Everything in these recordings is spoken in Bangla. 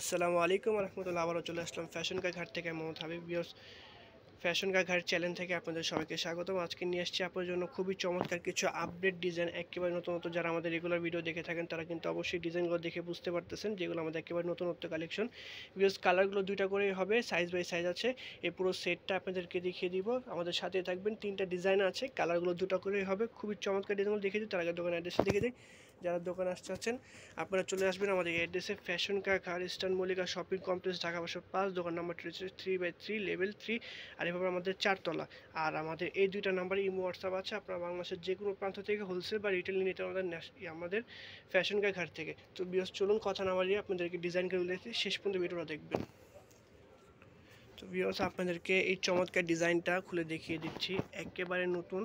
আসসালামু আলাইকুম রহমতুল্লাহ আবারও চলে আসলাম ফ্যাশন কা ঘাট থেকে মোহাম্মদ হাবিব বিয়স ফ্যাশন কা ঘাট চ্যানেল থেকে আপনাদের সবাইকে স্বাগতম আজকে নিয়ে আসছি আপনার জন্য খুবই চমৎকার কিছু আপডেট ডিজাইন একেবারে নতুন নতুন যারা আমাদের রেগুলার ভিডিও দেখে থাকেন তারা কিন্তু অবশ্যই ডিজাইনগুলো দেখে বুঝতে পারতেছেন যেগুলো আমাদের একেবারে নতুনত্ব কালেকশন বিয়স কালারগুলো দুইটা করেই হবে সাইজ বাই সাইজ আছে এই পুরো সেটটা আপনাদেরকে দেখিয়ে দিব আমাদের সাথে থাকবেন তিনটা ডিজাইন আছে কালারগুলো দুটো করেই হবে খুবই চমৎকার ডিজাইনগুলো দেখে দিই তার আগে দোকানের অ্যাড্রেসে দেখে দিই যারা দোকানে আসতে চাচ্ছেন আপনারা চলে আসবেন আমাদের অ্যাড্রেসে ফ্যাশন কা খার eastern Mallika shopping complex Dhaka বাসব পাঁচ দোকান নাম্বার রয়েছে three by three level three আর এভাবে আমাদের চারতলা আর আমাদের এই দুইটা নাম্বার ইমো হোয়াটসঅ্যাপ আছে আপনারা বাংলাদেশের যে কোনো প্রান্ত থেকে হোলসেল বা রিটেল নিতে আমাদের ইয়ে আমাদের ফ্যাশন কা ঘাট থেকে তো বিয়স চলুন কথা না বাড়িয়ে আপনাদেরকে ডিজাইন করে দিয়েছি শেষ পর্যন্ত ভিডিওটা দেখবেন তো বিয়স আপনাদেরকে এই চমৎকার ডিজাইনটা খুলে দেখিয়ে দিচ্ছি একেবারে নতুন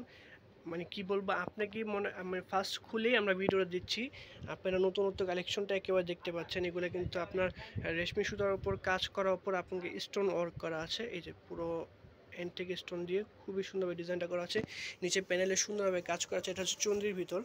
মানে কি বলবো আপনাকে মনে মানে ফার্স্ট খুলেই আমরা ভিডিওটা দিচ্ছি আপনারা নতুনত্ব কালেকশনটা একেবারে দেখতে পাচ্ছেন এগুলো কিন্তু আপনার রেশমি সুতার ওপর কাজ করার ওপর আপনাকে স্টোন ওয়ার্ক করা আছে এই যে পুরো অ্যান্টিক স্টোন দিয়ে খুবই সুন্দরভাবে ডিজাইনটা করা আছে নিচে প্যানেলে সুন্দরভাবে কাজ করা আছে এটা হচ্ছে চন্দ্রির ভিতর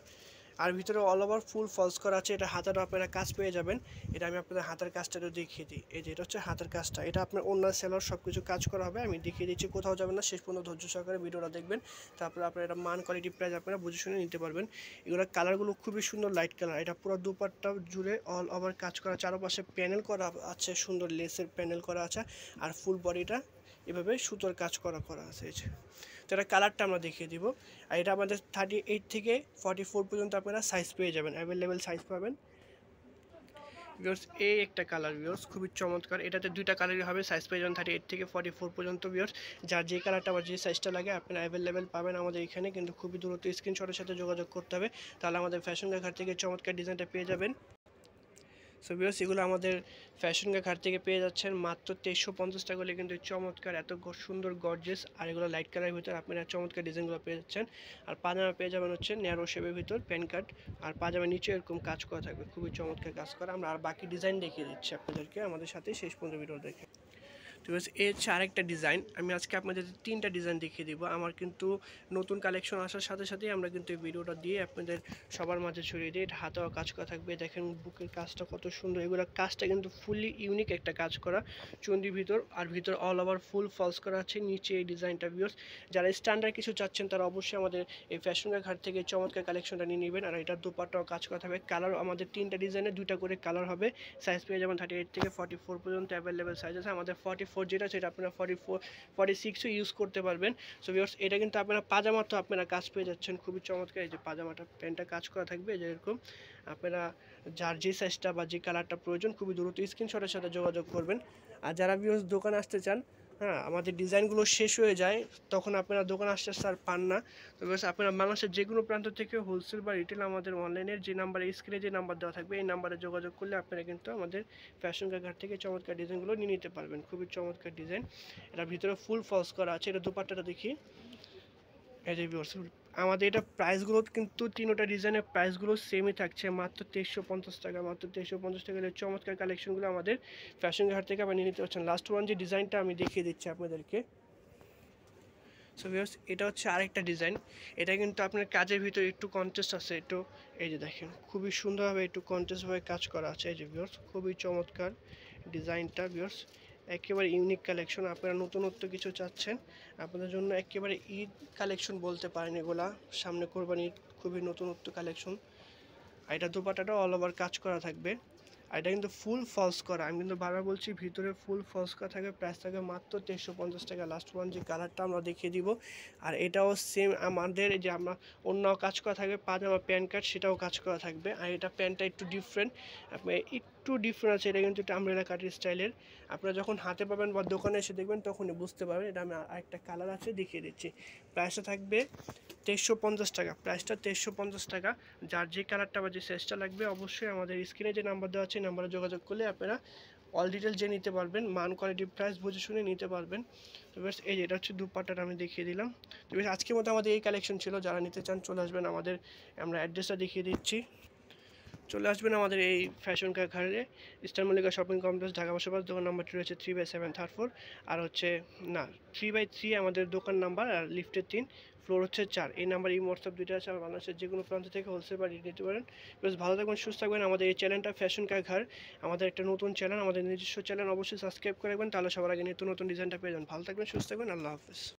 আর ভিতরে অল ওভার ফুল ফলস করা আছে এটা হাতের আপনারা কাজ পেয়ে যাবেন এটা আমি আপনাদের হাতের কাজটা একটু দেখিয়ে দিই এই যে এটা হচ্ছে হাতের কাজটা এটা আপনার অন্য সেলার সব কিছু কাজ করা হবে আমি দেখিয়ে দিচ্ছি কোথাও যাবেন না শেষ পর্যন্ত ধৈর্য সহকারে ভিডিওটা দেখবেন তারপরে আপনার এটা মান কোয়ালিটি প্রাইস আপনারা বুঝে শুনে নিতে পারবেন এগুলোর কালারগুলো খুবই সুন্দর লাইট কালার এটা পুরো দুপারটা জুড়ে অল ওভার কাজ করা চারপাশে প্যানেল করা আছে সুন্দর লেসের প্যানেল করা আছে আর ফুল বডিটা এভাবে সুতোর কাজ করা করা আছে তো এটা কালারটা আমরা দেখিয়ে দিব আর এটা আমাদের থার্টি এইট থেকে ফর্টি ফোর পর্যন্ত আপনারা সাইজ পেয়ে যাবেন অ্যাভেলেবেল সাইজ পাবেন ভিওর্স এই একটা কালার ভিওর্স খুবই চমৎকার এটাতে দুইটা কালারই হবে সাইজ পেয়ে যাবেন থার্টি এইট থেকে ফর্টি ফোর পর্যন্ত ভিওর্স যার যে কালারটা বা যে সাইজটা লাগে আপনারা অ্যাভেলেবেল পাবেন আমাদের এখানে কিন্তু খুবই দূরত্ব স্ক্রিনশটের সাথে যোগাযোগ করতে হবে তাহলে আমাদের ফ্যাশন দেখার থেকে চমৎকার ডিজাইনটা পেয়ে যাবেন সো এগুলো আমাদের ফ্যাশনকে ঘাট থেকে পেয়ে যাচ্ছেন মাত্র তেইশশো পঞ্চাশ টাকা হলে কিন্তু চমৎকার এত সুন্দর গর্জেস আর এগুলো লাইট কালারের ভিতর আপনারা চমৎকার ডিজাইনগুলো পেয়ে যাচ্ছেন আর পাজামা পেয়ে যাবেন হচ্ছে ন্যারো শেপের ভিতর প্যান কার্ড আর পাজামা নিচে এরকম কাজ করা থাকবে খুবই চমৎকার কাজ করা আমরা আর বাকি ডিজাইন দেখিয়ে দিচ্ছি আপনাদেরকে আমাদের সাথে শেষ পর্যন্ত ভিডিও দেখে তো এর আরেকটা ডিজাইন আমি আজকে আপনাদের তিনটা ডিজাইন দেখিয়ে দিব আমার কিন্তু নতুন কালেকশন আসার সাথে সাথেই আমরা কিন্তু এই ভিডিওটা দিয়ে আপনাদের সবার মাঝে ছড়িয়ে দিই এটা হাতেও কাজ করা থাকবে দেখেন বুকের কাজটা কত সুন্দর এগুলো কাজটা কিন্তু ফুললি ইউনিক একটা কাজ করা চন্দির ভিতর আর ভিতর অল ওভার ফুল ফলস করা আছে নিচে এই ডিজাইনটা ভিউস যারা স্ট্যান্ডার্ড কিছু চাচ্ছেন তারা অবশ্যই আমাদের এই ফ্যাশনের ঘাট থেকে চমৎকার কালেকশনটা নিয়ে নেবেন আর এটা দুপাটাও কাজ করা থাকবে কালার আমাদের তিনটা ডিজাইনে দুটা করে কালার হবে সাইজ পেয়ে যাবেন থার্টি এইট থেকে ফর্টি ফোর পর্যন্ত অ্যাভেলেবেল সাইজ আছে আমাদের ফর্টি ফোর যেটা সেটা আপনারা ফর্টি ফোর ফর্টি সিক্সও ইউজ করতে পারবেন সো ভিওর্স এটা কিন্তু আপনারা তো আপনারা কাজ পেয়ে যাচ্ছেন খুবই চমৎকার এই যে পাজামাটা প্যান্টটা কাজ করা থাকবে যেরকম আপনারা যার যে সাইজটা বা যে কালারটা প্রয়োজন খুবই দ্রুত স্ক্রিনশটের সাথে যোগাযোগ করবেন আর যারা ভিওর্স দোকানে আসতে চান হ্যাঁ আমাদের ডিজাইনগুলো শেষ হয়ে যায় তখন আপনারা দোকান আসতে আসতে আর পান না তবে আপনারা বাংলাদেশের যে কোনো প্রান্ত থেকে হোলসেল বা রিটেল আমাদের অনলাইনের যে নাম্বারে স্ক্রিনে যে নাম্বার দেওয়া থাকবে এই নাম্বারে যোগাযোগ করলে আপনারা কিন্তু আমাদের ফ্যাশন কাকার থেকে চমৎকার ডিজাইনগুলো নিয়ে নিতে পারবেন খুবই চমৎকার ডিজাইন এটা ভিতরে ফুল ফলস করা আছে এটা দুপাট্টাটা দেখি এই যে আমাদের এটা প্রাইসগুলো কিন্তু তিনোটা ডিজাইনের প্রাইসগুলো সেমই থাকছে মাত্র তেইশশো পঞ্চাশ টাকা মাত্র তেইশশো পঞ্চাশ টাকা চমৎকার কালেকশনগুলো আমাদের ফ্যাশন ঘাট থেকে আপনি নিতে পারছেন লাস্ট ওয়ান যে ডিজাইনটা আমি দেখিয়ে দিচ্ছি আপনাদেরকে সো ভিউর্স এটা হচ্ছে আরেকটা ডিজাইন এটা কিন্তু আপনার কাজের ভিতরে একটু কন্টেস্ট আছে একটু এই যে দেখেন খুবই সুন্দরভাবে একটু কন্টেস্টভাবে কাজ করা আছে এই যে ভিউর্স খুবই চমৎকার ডিজাইনটা ভিউর্স একেবারে ইউনিক কালেকশন আপনারা নতুনত্ব কিছু চাচ্ছেন আপনাদের জন্য একেবারে ঈদ কালেকশন বলতে পারেন এগুলা সামনে কোরবানির খুবই নতুনত্ব কালেকশন আর এটা দোপাটাটা অল ওভার কাজ করা থাকবে আর এটা কিন্তু ফুল ফলস করা আমি কিন্তু বারবার বলছি ভিতরে ফুল ফলস করা থাকবে প্রাইস থাকবে মাত্র তেরোশো পঞ্চাশ টাকা লাস্ট ওয়ান যে কালারটা আমরা দেখিয়ে দিব আর এটাও সেম আমাদের যে আমরা অন্য কাজ করা থাকবে পাজামা প্যান্ট কার্ড সেটাও কাজ করা থাকবে আর এটা প্যান্টটা একটু ডিফারেন্ট আপনি একটু ডিফারেন্স আছে এটা কিন্তু একটা আমরেলা কাটের স্টাইলের আপনারা যখন হাতে পাবেন বা দোকানে এসে দেখবেন তখনই বুঝতে পারবেন এটা আমি আরেকটা কালার আছে দেখিয়ে দিচ্ছি প্রাইসটা থাকবে তেইশশো পঞ্চাশ টাকা প্রাইসটা তেইশশো পঞ্চাশ টাকা যার যে কালারটা বা যে সাইজটা লাগবে অবশ্যই আমাদের স্ক্রিনে যে নাম্বার দেওয়া আছে নাম্বারে যোগাযোগ করলে আপনারা অল ডিটেল যে নিতে পারবেন মান কোয়ালিটি প্রাইস বুঝে শুনে নিতে পারবেন তো বেশ এই এটা হচ্ছে দুপাটার আমি দেখিয়ে দিলাম তো বেশ আজকের মতো আমাদের এই কালেকশন ছিল যারা নিতে চান চলে আসবেন আমাদের আমরা অ্যাড্রেসটা দেখিয়ে দিচ্ছি চলে আসবেন আমাদের এই ফ্যাশন কারখানে eastern Mallika shopping complex Dhaka বসবাস দোকান নাম্বারটি রয়েছে three by seven third four আর হচ্ছে না থ্রি বাই থ্রি আমাদের দোকান নাম্বার আর লিফটের তিন ফ্লোর হচ্ছে চার এই নাম্বার এই হোয়াটসঅ্যাপ দুইটা আছে আর বাংলাদেশের যে কোনো প্রান্ত থেকে হোলসেল বা নিতে পারেন প্লাস ভালো থাকবেন সুস্থ থাকবেন আমাদের এই চ্যানেলটা ফ্যাশন কারখার আমাদের একটা নতুন চ্যানেল আমাদের নিজস্ব চ্যানেল অবশ্যই সাবস্ক্রাইব করে রাখবেন তাহলে সবার আগে নতুন নতুন ডিজাইনটা পেয়ে যান ভালো থাকবেন সুস্থ থাকবেন আল্লাহ হাফেজ